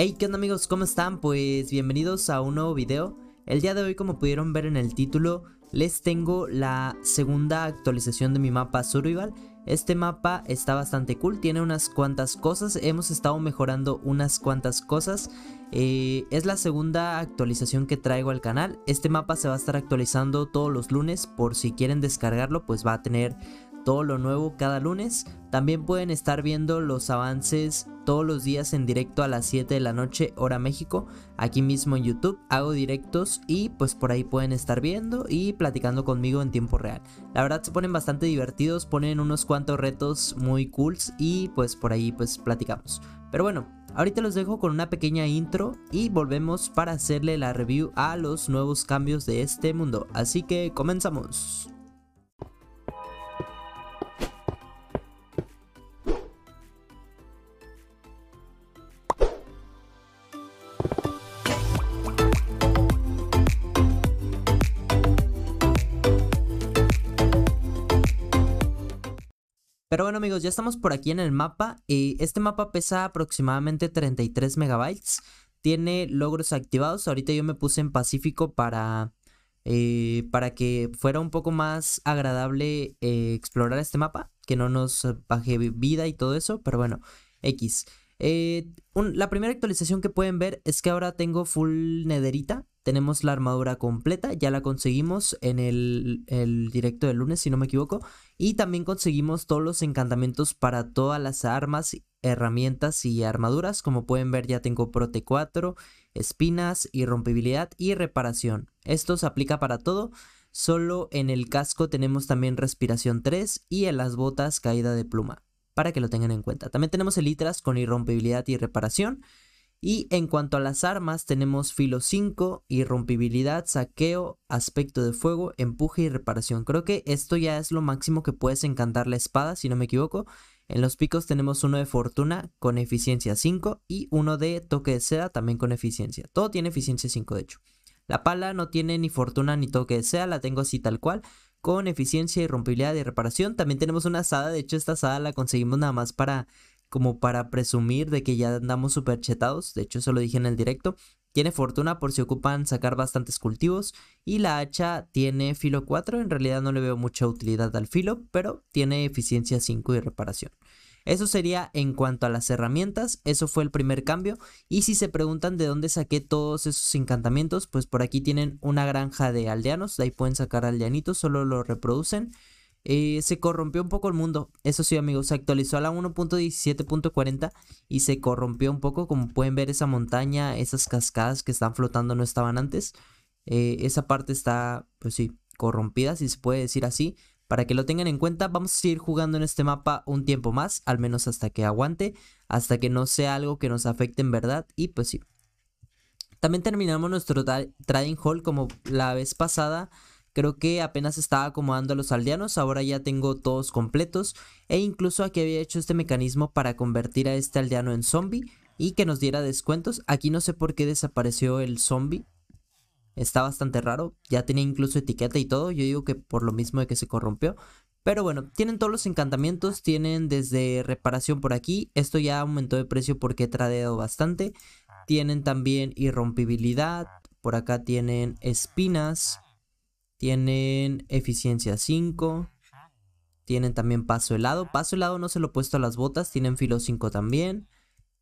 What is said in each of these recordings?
Hey, ¿qué onda amigos? ¿Cómo están? Pues bienvenidos a un nuevo video. El día de hoy, como pudieron ver en el título, les tengo la segunda actualización de mi mapa Survival. Este mapa está bastante cool, tiene unas cuantas cosas, hemos estado mejorando unas cuantas cosas. Eh, es la segunda actualización que traigo al canal. Este mapa se va a estar actualizando todos los lunes, por si quieren descargarlo, pues va a tener todo lo nuevo cada lunes. También pueden estar viendo los avances todos los días en directo a las 7 de la noche hora México, aquí mismo en YouTube. Hago directos y pues por ahí pueden estar viendo y platicando conmigo en tiempo real. La verdad se ponen bastante divertidos, ponen unos cuantos retos muy cools y pues por ahí pues platicamos. Pero bueno, Ahorita los dejo con una pequeña intro y volvemos para hacerle la review a los nuevos cambios de este mundo. Así que comenzamos. Pero bueno amigos, ya estamos por aquí en el mapa. este mapa pesa aproximadamente 33 megabytes. Tiene logros activados. Ahorita yo me puse en Pacífico para, eh, para que fuera un poco más agradable eh, explorar este mapa. Que no nos baje vida y todo eso. Pero bueno, X. Eh, la primera actualización que pueden ver es que ahora tengo full nederita tenemos la armadura completa, ya la conseguimos en el, el, directo del lunes, si no me equivoco. Y también conseguimos todos los encantamientos para todas las armas, herramientas y armaduras. Como pueden ver, ya tengo Prote 4, espinas, irrompibilidad y reparación. Esto se aplica para todo. Solo en el casco tenemos también respiración 3 y en las botas caída de pluma, para que lo tengan en cuenta. También tenemos elitras con irrompibilidad y reparación. Y en cuanto a las armas, tenemos filo 5, irrompibilidad, saqueo, aspecto de fuego, empuje y reparación. Creo que esto ya es lo máximo que puedes encantar la espada, si no me equivoco. En los picos tenemos uno de fortuna con eficiencia 5 y uno de toque de seda también con eficiencia. Todo tiene eficiencia 5 de hecho. La pala no tiene ni fortuna ni toque de seda, la tengo así tal cual, con eficiencia, irrompibilidad y reparación. También tenemos una asada, de hecho esta asada la conseguimos nada más para como para presumir de que ya andamos súper chetados, de hecho se lo dije en el directo, tiene fortuna por si ocupan sacar bastantes cultivos y la hacha tiene filo 4, en realidad no le veo mucha utilidad al filo, pero tiene eficiencia 5 y reparación. Eso sería en cuanto a las herramientas, eso fue el primer cambio. Y si se preguntan de dónde saqué todos esos encantamientos, pues por aquí tienen una granja de aldeanos, de ahí pueden sacar aldeanitos, solo lo reproducen. Eh, se corrompió un poco el mundo, eso sí amigos, se actualizó a la 1.17.40 y se corrompió un poco, como pueden ver esa montaña, esas cascadas que están flotando no estaban antes, eh, esa parte está, pues sí, corrompida, si se puede decir así, para que lo tengan en cuenta, vamos a seguir jugando en este mapa un tiempo más, al menos hasta que aguante, hasta que no sea algo que nos afecte en verdad y pues sí. También terminamos nuestro trading hall como la vez pasada, Creo que apenas estaba acomodando a los aldeanos, ahora ya tengo todos completos e incluso aquí había hecho este mecanismo para convertir a este aldeano en zombie y que nos diera descuentos. Aquí no sé por qué desapareció el zombie. Está bastante raro, ya tenía incluso etiqueta y todo, yo digo que por lo mismo de que se corrompió. Pero bueno, tienen todos los encantamientos, tienen desde reparación por aquí, esto ya aumentó de precio porque he tradeado bastante. Tienen también irrompibilidad, por acá tienen espinas, tienen eficiencia 5. Tienen también paso helado. Paso helado no se lo he puesto a las botas. Tienen filo 5 también.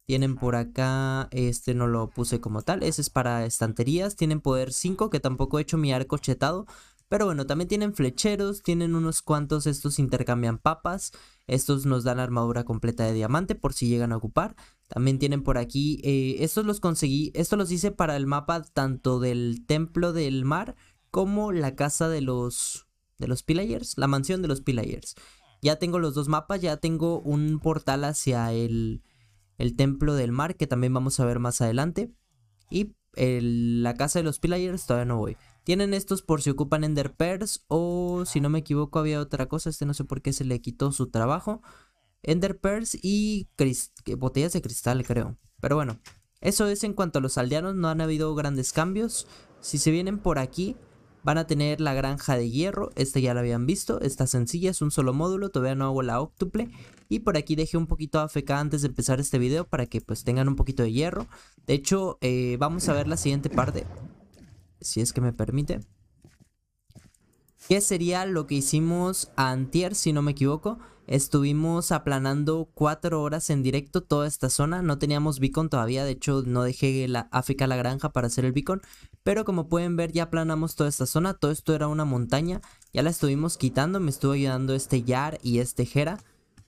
Tienen por acá, este no lo puse como tal, ese es para estanterías. Tienen poder 5, que tampoco he hecho mi arco chetado. Pero bueno, también tienen flecheros, tienen unos cuantos, estos intercambian papas. Estos nos dan armadura completa de diamante por si llegan a ocupar. También tienen por aquí, eh, estos los conseguí, estos los hice para el mapa tanto del templo del mar como la casa de los de los Pillagers, la mansión de los Pillagers. Ya tengo los dos mapas, ya tengo un portal hacia el, el templo del mar que también vamos a ver más adelante y la casa de los Pillagers todavía no voy. Tienen estos por si ocupan Ender Pearls o si no me equivoco había otra cosa, este no sé por qué se le quitó su trabajo. Ender Pearls y botellas de cristal creo. Pero bueno, eso es en cuanto a los aldeanos, no han habido grandes cambios. Si se vienen por aquí, Van a tener la granja de hierro, esta ya la habían visto, está sencilla, es un solo módulo, todavía no hago la octuple Y por aquí dejé un poquito AFK antes de empezar este video para que pues tengan un poquito de hierro. De hecho, eh, vamos a ver la siguiente parte, si es que me permite. ¿Qué sería lo que hicimos a antier, si no me equivoco. Estuvimos aplanando cuatro horas en directo toda esta zona. No teníamos beacon todavía. De hecho, no dejé la África la granja para hacer el beacon. Pero como pueden ver, ya aplanamos toda esta zona. Todo esto era una montaña. Ya la estuvimos quitando. Me estuvo ayudando este Yar y este Jera.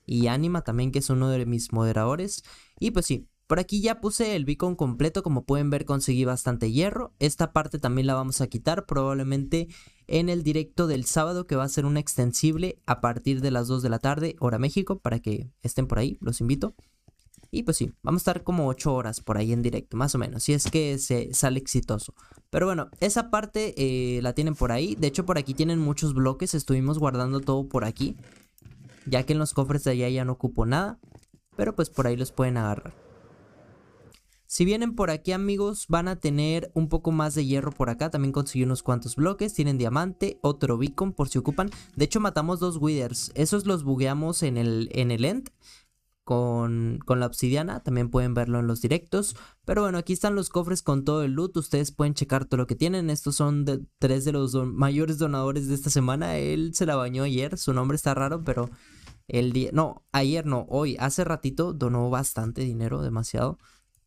Y Anima también, que es uno de mis moderadores. Y pues sí, por aquí ya puse el beacon completo, como pueden ver conseguí bastante hierro. Esta parte también la vamos a quitar, probablemente en el directo del sábado que va a ser un extensible a partir de las 2 de la tarde, hora México, para que estén por ahí, los invito. Y pues sí, vamos a estar como 8 horas por ahí en directo, más o menos, si es que se sale exitoso. Pero bueno, esa parte eh, la tienen por ahí. De hecho, por aquí tienen muchos bloques, estuvimos guardando todo por aquí, ya que en los cofres de allá ya no ocupo nada. Pero pues por ahí los pueden agarrar. Si vienen por aquí amigos van a tener un poco más de hierro por acá, también conseguí unos cuantos bloques, tienen diamante, otro beacon por si ocupan. De hecho matamos dos withers, esos los bugueamos en el, en el end con, con la obsidiana, también pueden verlo en los directos. Pero bueno, aquí están los cofres con todo el loot, ustedes pueden checar todo lo que tienen. Estos son de, tres de los mayores donadores de esta semana, él se la bañó ayer, su nombre está raro, pero el día, no, ayer no, hoy, hace ratito donó bastante dinero, demasiado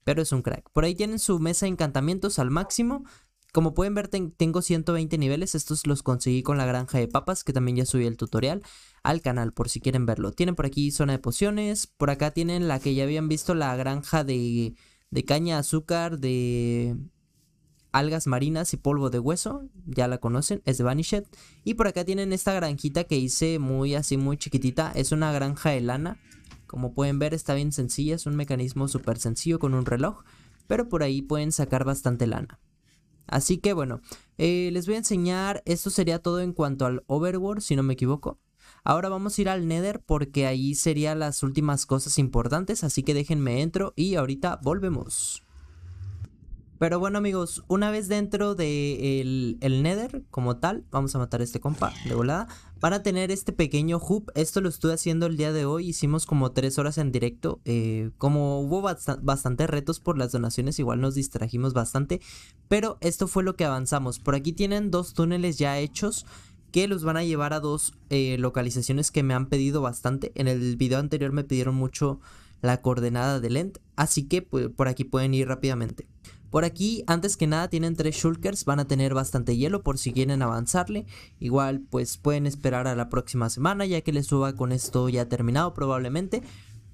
pero es un crack. Por ahí tienen su mesa de encantamientos al máximo. Como pueden ver, tengo 120 niveles. Estos los conseguí con la granja de papas, que también ya subí el tutorial al canal, por si quieren verlo. Tienen por aquí zona de pociones. Por acá tienen la que ya habían visto, la granja de, de caña, azúcar, de algas marinas y polvo de hueso. Ya la conocen, es de Vanished. Y por acá tienen esta granjita que hice muy así, muy chiquitita. Es una granja de lana como pueden ver está bien sencilla, es un mecanismo súper sencillo con un reloj, pero por ahí pueden sacar bastante lana. Así que bueno, eh, les voy a enseñar, esto sería todo en cuanto al Overworld, si no me equivoco. Ahora vamos a ir al Nether porque ahí serían las últimas cosas importantes, así que déjenme entro y ahorita volvemos. Pero bueno, amigos, una vez dentro de el, Nether como tal, vamos a matar a este compa de volada. Para tener este pequeño hub, esto lo estuve haciendo el día de hoy, hicimos como tres horas en directo. Eh, como hubo bastantes retos por las donaciones, igual nos distrajimos bastante. Pero esto fue lo que avanzamos. Por aquí tienen dos túneles ya hechos que los van a llevar a dos eh, localizaciones que me han pedido bastante. En el video anterior me pidieron mucho la coordenada de end, así que pues, por aquí pueden ir rápidamente. Por aquí, antes que nada, tienen tres shulkers, van a tener bastante hielo por si quieren avanzarle. Igual, pues pueden esperar a la próxima semana, ya que les suba con esto ya terminado probablemente.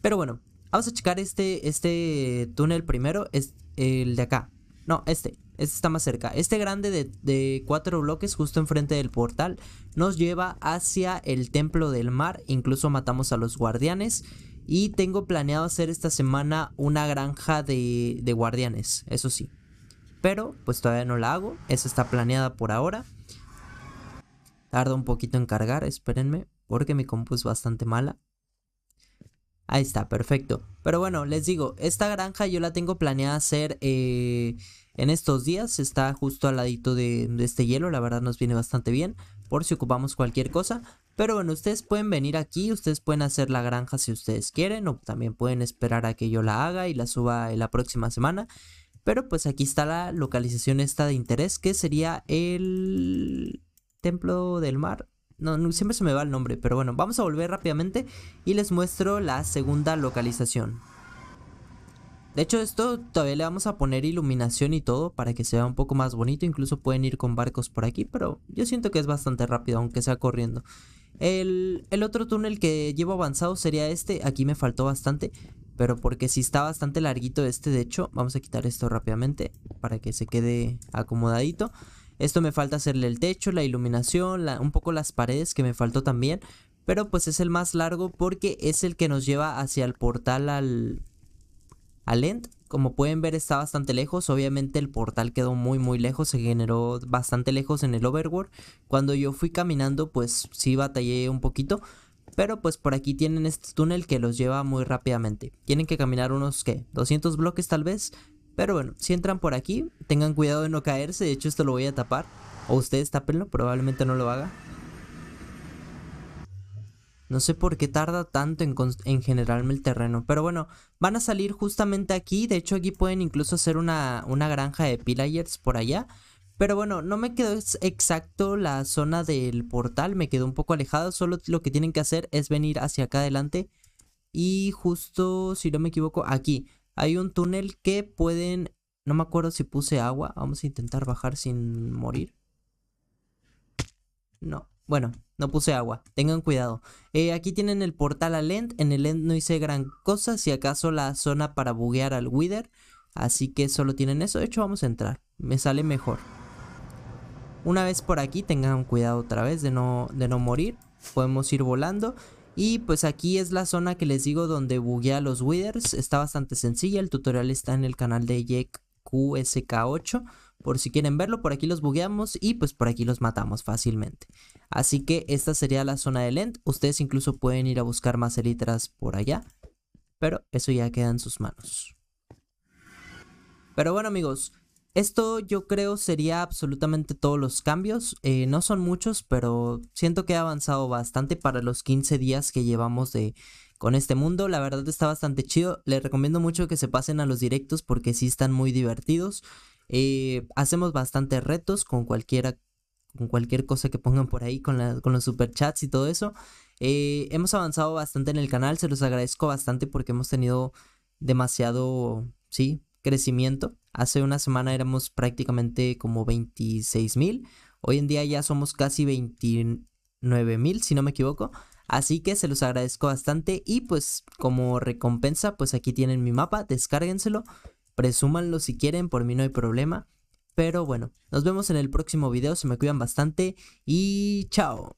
Pero bueno, vamos a checar este, este túnel primero, es el de acá. No, este, este está más cerca. Este grande de, de, cuatro bloques justo enfrente del portal nos lleva hacia el templo del mar. Incluso matamos a los guardianes. Y tengo planeado hacer esta semana una granja de, guardianes, eso sí. Pero pues todavía no la hago, esa está planeada por ahora. Tarda un poquito en cargar, espérenme, porque mi compu es bastante mala. Ahí está, perfecto. Pero bueno, les digo, esta granja yo la tengo planeada hacer eh, en estos días. Está justo al ladito de, de, este hielo, la verdad nos viene bastante bien. Por si ocupamos cualquier cosa. Pero bueno, ustedes pueden venir aquí, ustedes pueden hacer la granja si ustedes quieren o también pueden esperar a que yo la haga y la suba en la próxima semana. Pero pues aquí está la localización esta de interés que sería el templo del mar. No, siempre se me va el nombre, pero bueno, vamos a volver rápidamente y les muestro la segunda localización. De hecho esto todavía le vamos a poner iluminación y todo para que se vea un poco más bonito. Incluso pueden ir con barcos por aquí, pero yo siento que es bastante rápido aunque sea corriendo. El, otro túnel que llevo avanzado sería este. Aquí me faltó bastante. Pero porque si está bastante larguito este, de hecho, vamos a quitar esto rápidamente para que se quede acomodadito. Esto me falta hacerle el techo, la iluminación, un poco las paredes que me faltó también. Pero pues es el más largo porque es el que nos lleva hacia el portal al, al end. Como pueden ver está bastante lejos, obviamente el portal quedó muy muy lejos, se generó bastante lejos en el overworld. Cuando yo fui caminando pues sí batallé un poquito, pero pues por aquí tienen este túnel que los lleva muy rápidamente. Tienen que caminar unos que 200 bloques tal vez, pero bueno, si entran por aquí, tengan cuidado de no caerse, de hecho esto lo voy a tapar, o ustedes tápenlo, probablemente no lo haga. No sé por qué tarda tanto en, generarme el terreno. Pero bueno, van a salir justamente aquí. De hecho, aquí pueden incluso hacer una, una granja de pillagers por allá. Pero bueno, no me quedó exacto la zona del portal. Me quedó un poco alejado. Solo lo que tienen que hacer es venir hacia acá adelante. Y justo, si no me equivoco, aquí. Hay un túnel que pueden... No me acuerdo si puse agua. Vamos a intentar bajar sin morir. No, bueno, no puse agua, tengan cuidado. Eh, aquí tienen el portal al end, en el end no hice gran cosa, si acaso la zona para buguear al wither. Así que solo tienen eso, de hecho vamos a entrar, me sale mejor. Una vez por aquí tengan cuidado otra vez de no, de no morir, podemos ir volando. Y pues aquí es la zona que les digo donde buguea a los withers, está bastante sencilla, el tutorial está en el canal de qsk 8 por si quieren verlo, por aquí los bugueamos y pues por aquí los matamos fácilmente. Así que esta sería la zona de end, ustedes incluso pueden ir a buscar más elitras por allá, pero eso ya queda en sus manos. Pero bueno amigos, esto yo creo sería absolutamente todos los cambios. Eh, no son muchos, pero siento que he avanzado bastante para los 15 días que llevamos de, con este mundo. La verdad está bastante chido. Les recomiendo mucho que se pasen a los directos porque sí están muy divertidos. Eh, hacemos bastantes retos con cualquiera, con cualquier cosa que pongan por ahí, con, con los superchats y todo eso. Eh, hemos avanzado bastante en el canal, se los agradezco bastante porque hemos tenido demasiado, sí, crecimiento. Hace una semana éramos prácticamente como 26.000 mil, hoy en día ya somos casi 29 mil, si no me equivoco. Así que se los agradezco bastante y pues como recompensa, pues aquí tienen mi mapa, descárguenselo presúmanlo si quieren, por mí no hay problema. Pero bueno, nos vemos en el próximo video, se me cuidan bastante y chao.